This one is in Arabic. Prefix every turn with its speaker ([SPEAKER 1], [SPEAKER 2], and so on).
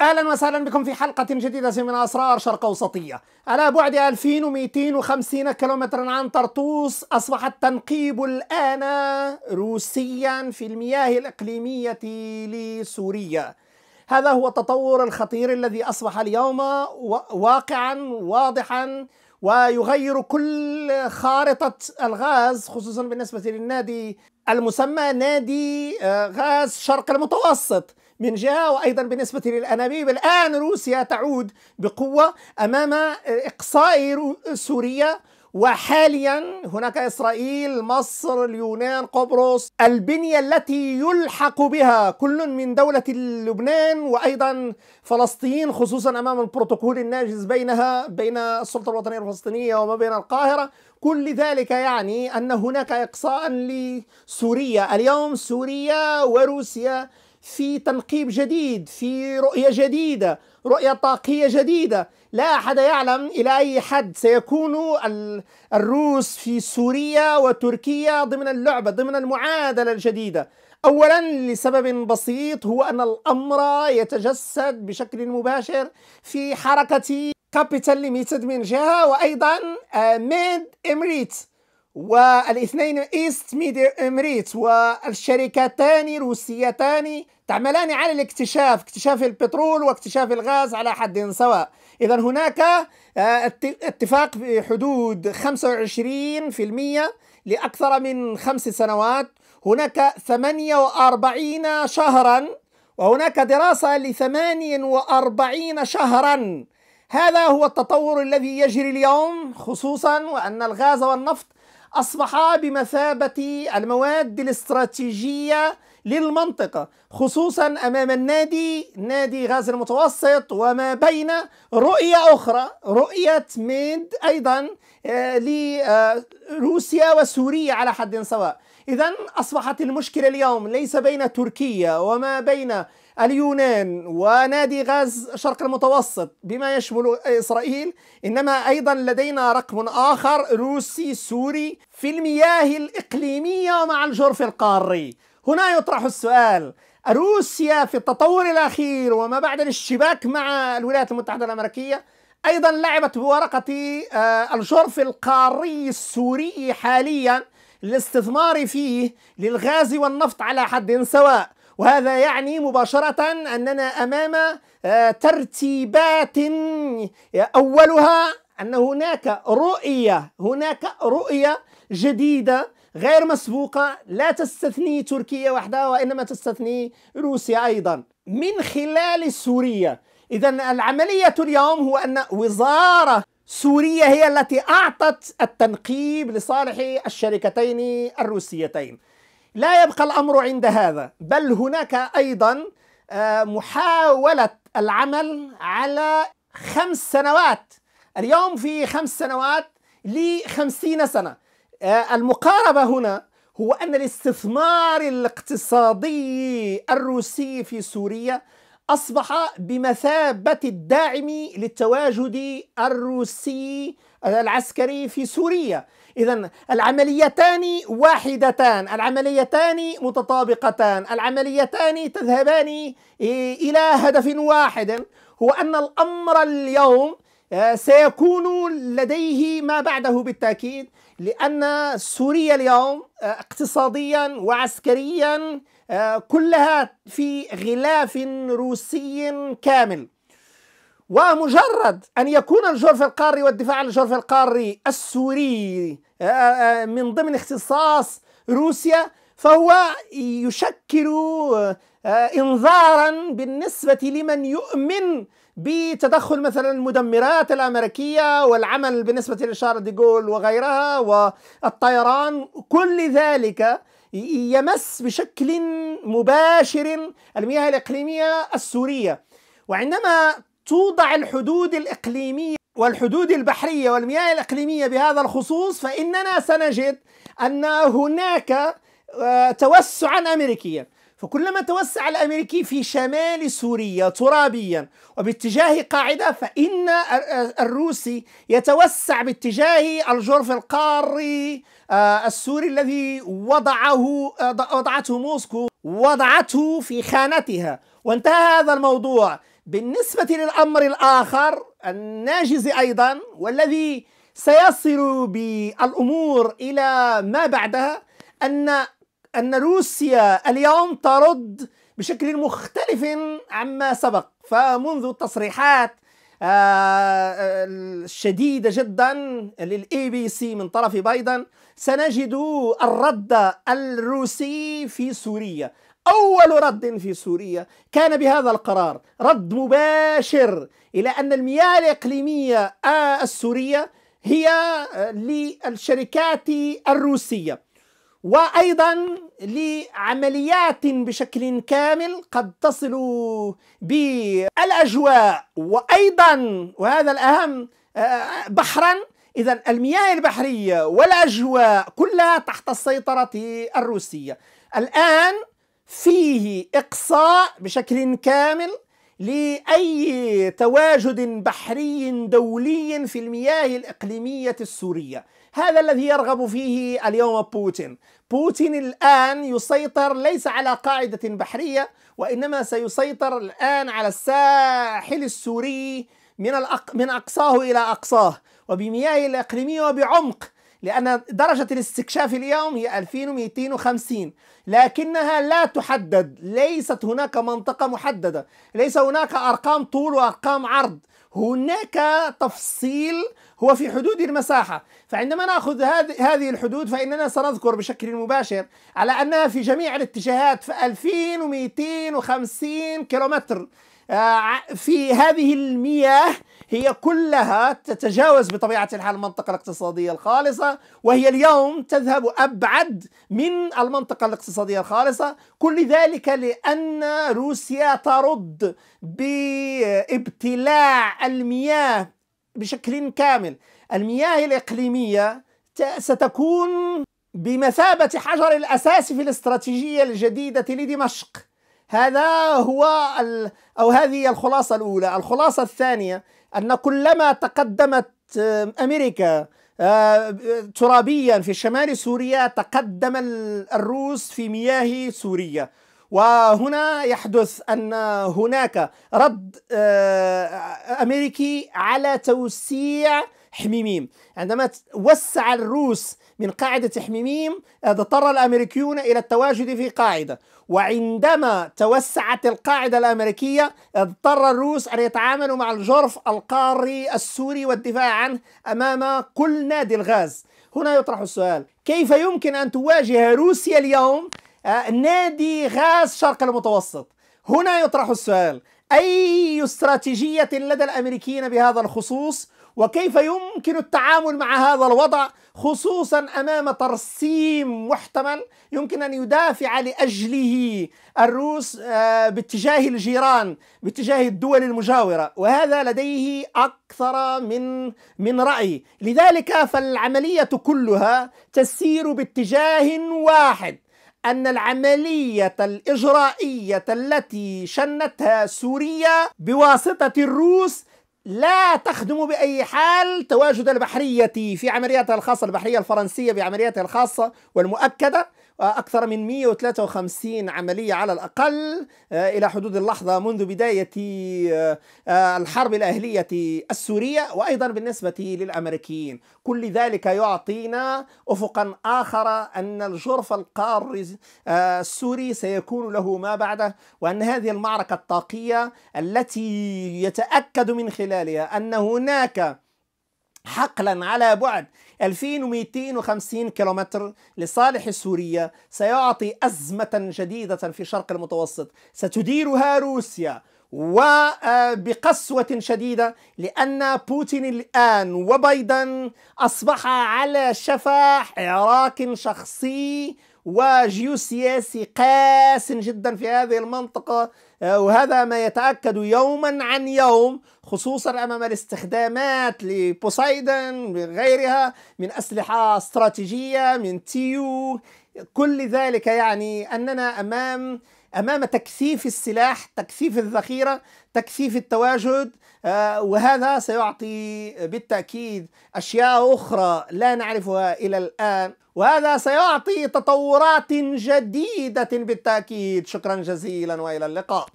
[SPEAKER 1] اهلا وسهلا بكم في حلقة جديدة من اسرار شرق اوسطية. على بعد 2250 كيلومترا عن طرطوس اصبح التنقيب الان روسيا في المياه الاقليمية لسوريا. هذا هو التطور الخطير الذي اصبح اليوم واقعا واضحا ويغير كل خارطة الغاز خصوصا بالنسبة للنادي المسمى نادي آه، غاز شرق المتوسط. من جهة وأيضا بالنسبة للأنابيب الآن روسيا تعود بقوة أمام إقصاء سوريا وحاليا هناك إسرائيل مصر اليونان قبرص البنية التي يلحق بها كل من دولة لبنان وأيضا فلسطين خصوصا أمام البروتوكول الناجز بينها بين السلطة الوطنية الفلسطينية وما بين القاهرة كل ذلك يعني أن هناك إقصاء لسوريا اليوم سوريا وروسيا في تنقيب جديد في رؤية جديدة رؤية طاقية جديدة لا أحد يعلم إلى أي حد سيكون الروس في سوريا وتركيا ضمن اللعبة ضمن المعادلة الجديدة اولا لسبب بسيط هو ان الامر يتجسد بشكل مباشر في حركه كابيتال ليميتد من جهه وايضا آه، ميد امريت والاثنين ايست ميد امريت والشركتان روسيتان تعملان على الاكتشاف اكتشاف البترول واكتشاف الغاز على حد سواء اذا هناك آه، اتفاق في حدود 25% لاكثر من خمس سنوات هناك 48 شهرا وهناك دراسة ل 48 شهرا هذا هو التطور الذي يجري اليوم خصوصا وأن الغاز والنفط أصبحا بمثابة المواد الاستراتيجية للمنطقة خصوصا أمام النادي نادي غاز المتوسط وما بين رؤية أخرى رؤية ميد أيضا آه، لروسيا وسوريا على حد سواء إذا أصبحت المشكلة اليوم ليس بين تركيا وما بين اليونان ونادي غاز شرق المتوسط بما يشمل إسرائيل إنما أيضا لدينا رقم آخر روسي سوري في المياه الإقليمية ومع الجرف القاري هنا يطرح السؤال روسيا في التطور الأخير وما بعد الاشتباك مع الولايات المتحدة الأمريكية أيضا لعبت بورقة آه، الجرف القاري السوري حاليا الاستثمار فيه للغاز والنفط على حد سواء وهذا يعني مباشرة أننا أمام آه، ترتيبات آه، أولها أن هناك رؤية هناك رؤية جديدة غير مسبوقة لا تستثني تركيا وحدها وإنما تستثني روسيا أيضا من خلال سوريا إذا العملية اليوم هو أن وزارة سوريا هي التي أعطت التنقيب لصالح الشركتين الروسيتين لا يبقى الأمر عند هذا بل هناك أيضا آه، محاولة العمل على خمس سنوات اليوم في خمس سنوات لخمسين سنة آه، المقاربة هنا هو أن الاستثمار الاقتصادي الروسي في سوريا أصبح بمثابة الداعم للتواجد الروسي العسكري في سوريا إذا العمليتان واحدتان العمليتان متطابقتان العمليتان تذهبان إلى هدف واحد هو أن الأمر اليوم آه، سيكون لديه ما بعده بالتأكيد لأن سوريا اليوم آه، اقتصاديا وعسكريا آه، كلها في غلاف روسي كامل ومجرد أن يكون الجرف القاري والدفاع عن الجرف القاري السوري آه، آه، من ضمن اختصاص روسيا فهو يشكل انذارا بالنسبة لمن يؤمن بتدخل مثلا المدمرات الأمريكية والعمل بالنسبة لشارل ديغول وغيرها والطيران كل ذلك يمس بشكل مباشر المياه الإقليمية السورية وعندما توضع الحدود الإقليمية والحدود البحرية والمياه الإقليمية بهذا الخصوص فإننا سنجد أن هناك آه، توسعا أمريكيا فكلما توسع الأمريكي في شمال سوريا ترابيا وباتجاه قاعدة فإن الروسي يتوسع باتجاه الجرف القاري آه، السوري الذي وضعه آه، وضعته موسكو وضعته في خانتها وانتهى هذا الموضوع بالنسبة للأمر الآخر الناجز أيضا والذي سيصل بالأمور إلى ما بعدها أن أن روسيا اليوم ترد بشكل مختلف عما سبق فمنذ التصريحات آه، آه، الشديدة جدا للاي بي سي من طرف بايدن سنجد الرد الروسي في سوريا أول رد في سوريا كان بهذا القرار رد مباشر إلى أن المياه الإقليمية آه، السورية هي للشركات الروسية وايضا لعمليات بشكل كامل قد تصل بالاجواء وايضا وهذا الاهم آه، آه، بحرا اذا المياه البحريه والاجواء كلها تحت السيطره الروسيه الان فيه اقصاء بشكل كامل لاي تواجد بحري دولي في المياه الاقليميه السوريه هذا الذي يرغب فيه اليوم بوتين بوتين الآن يسيطر ليس على قاعدة بحرية وإنما سيسيطر الآن على الساحل السوري من, الأق... من أقصاه إلى أقصاه وبمياه الإقليمية وبعمق لأن درجة الاستكشاف اليوم هي 2250 لكنها لا تحدد ليست هناك منطقة محددة ليس هناك أرقام طول وأرقام عرض هناك تفصيل هو في حدود المساحة فعندما نأخذ هذه الحدود فإننا سنذكر بشكل مباشر على أنها في جميع الاتجاهات في 2250 كيلومتر آه، في هذه المياه هي كلها تتجاوز بطبيعة الحال المنطقة الاقتصادية الخالصة وهي اليوم تذهب أبعد من المنطقة الاقتصادية الخالصة كل ذلك لأن روسيا ترد بابتلاع المياه بشكل كامل المياه الإقليمية ستكون بمثابة حجر الأساس في الاستراتيجية الجديدة لدمشق هذا هو ال... أو هذه الخلاصة الأولى الخلاصة الثانية أن كلما تقدمت أمريكا آه، ترابيا في شمال سوريا تقدم الروس في مياه سوريا وهنا يحدث أن هناك رد آه، أمريكي على توسيع حميميم عندما وسع الروس من قاعدة حميميم اضطر الأمريكيون إلى التواجد في قاعدة وعندما توسعت القاعدة الأمريكية اضطر الروس أن يتعاملوا مع الجرف القاري السوري والدفاع عنه أمام كل نادي الغاز هنا يطرح السؤال كيف يمكن أن تواجه روسيا اليوم آه، نادي غاز شرق المتوسط هنا يطرح السؤال أي استراتيجية لدى الأمريكيين بهذا الخصوص وكيف يمكن التعامل مع هذا الوضع خصوصا امام ترسيم محتمل يمكن ان يدافع لاجله الروس آه، باتجاه الجيران باتجاه الدول المجاوره وهذا لديه اكثر من من راي لذلك فالعمليه كلها تسير باتجاه واحد أن العملية الإجرائية التي شنتها سوريا بواسطة الروس لا تخدم بأي حال تواجد البحرية في عملياتها الخاصة البحرية الفرنسية بعملياتها الخاصة والمؤكدة أكثر من 153 عملية على الأقل آه، إلى حدود اللحظة منذ بداية آه، آه، الحرب الأهلية السورية وأيضا بالنسبة للأمريكيين كل ذلك يعطينا أفقا آخر أن الجرف القار السوري سيكون له ما بعده وأن هذه المعركة الطاقية التي يتأكد من خلالها أن هناك حقلا على بعد 2250 كيلومتر لصالح سوريا سيعطي أزمة جديدة في شرق المتوسط ستديرها روسيا وبقسوة آه، شديدة لأن بوتين الآن وبايدن أصبح على شفا حراك شخصي وجيوسياسي قاس جدا في هذه المنطقة آه، وهذا ما يتأكد يوما عن يوم خصوصا أمام الاستخدامات لبوسايدن وغيرها من أسلحة استراتيجية من تيو كل ذلك يعني أننا أمام امام تكثيف السلاح تكثيف الذخيره تكثيف التواجد آه، وهذا سيعطي بالتاكيد اشياء اخرى لا نعرفها الى الان وهذا سيعطي تطورات جديده بالتاكيد شكرا جزيلا والى اللقاء